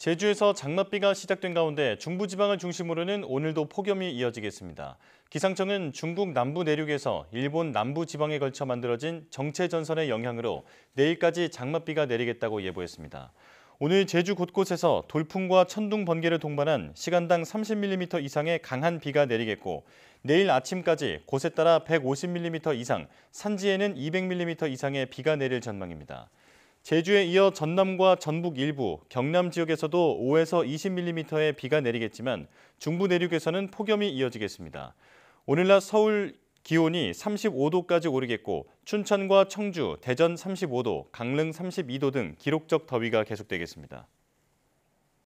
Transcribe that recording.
제주에서 장맛비가 시작된 가운데 중부지방을 중심으로는 오늘도 폭염이 이어지겠습니다. 기상청은 중국 남부 내륙에서 일본 남부 지방에 걸쳐 만들어진 정체전선의 영향으로 내일까지 장맛비가 내리겠다고 예보했습니다. 오늘 제주 곳곳에서 돌풍과 천둥 번개를 동반한 시간당 30mm 이상의 강한 비가 내리겠고 내일 아침까지 곳에 따라 150mm 이상, 산지에는 200mm 이상의 비가 내릴 전망입니다. 제주에 이어 전남과 전북 일부, 경남 지역에서도 5에서 20mm의 비가 내리겠지만 중부 내륙에서는 폭염이 이어지겠습니다. 오늘 날 서울 기온이 35도까지 오르겠고 춘천과 청주, 대전 35도, 강릉 32도 등 기록적 더위가 계속되겠습니다.